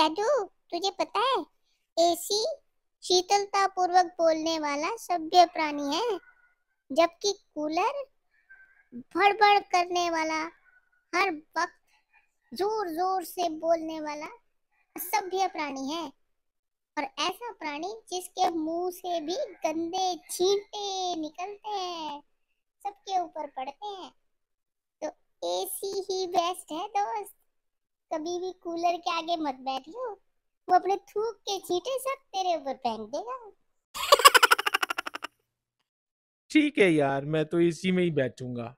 जादू तुझे पता है एसी शीतलता पूर्वक बोलने वाला सभ्य प्राणी है जबकि कूलर भड़बड़ करने वाला हर वक्त जोर जोर से बोलने वाला असभ्य प्राणी है और ऐसा प्राणी जिसके मुंह से भी गंदे छींटे निकलते हैं सबके ऊपर पड़ते हैं तो एसी ही बेस्ट है दोस्त कभी भी कूलर के आगे मत बैठियो वो अपने थूक के छींटे सब तेरे ऊपर फेंक देगा ठीक है यार मैं तो इसी में ही बैठूंगा